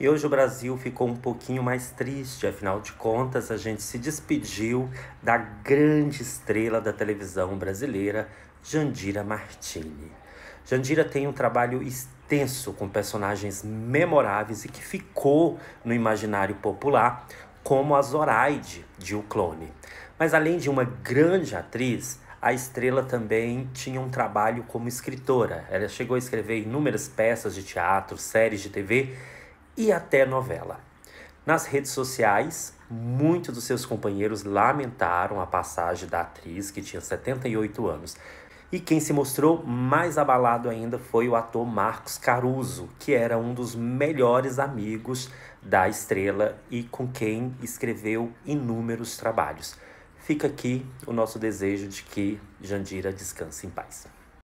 E hoje o Brasil ficou um pouquinho mais triste, afinal de contas, a gente se despediu da grande estrela da televisão brasileira, Jandira Martini. Jandira tem um trabalho extenso com personagens memoráveis e que ficou no imaginário popular, como a Zoraide de O Clone. Mas além de uma grande atriz, a estrela também tinha um trabalho como escritora. Ela chegou a escrever inúmeras peças de teatro, séries de TV e até novela. Nas redes sociais, muitos dos seus companheiros lamentaram a passagem da atriz, que tinha 78 anos. E quem se mostrou mais abalado ainda foi o ator Marcos Caruso, que era um dos melhores amigos da estrela e com quem escreveu inúmeros trabalhos. Fica aqui o nosso desejo de que Jandira descanse em paz.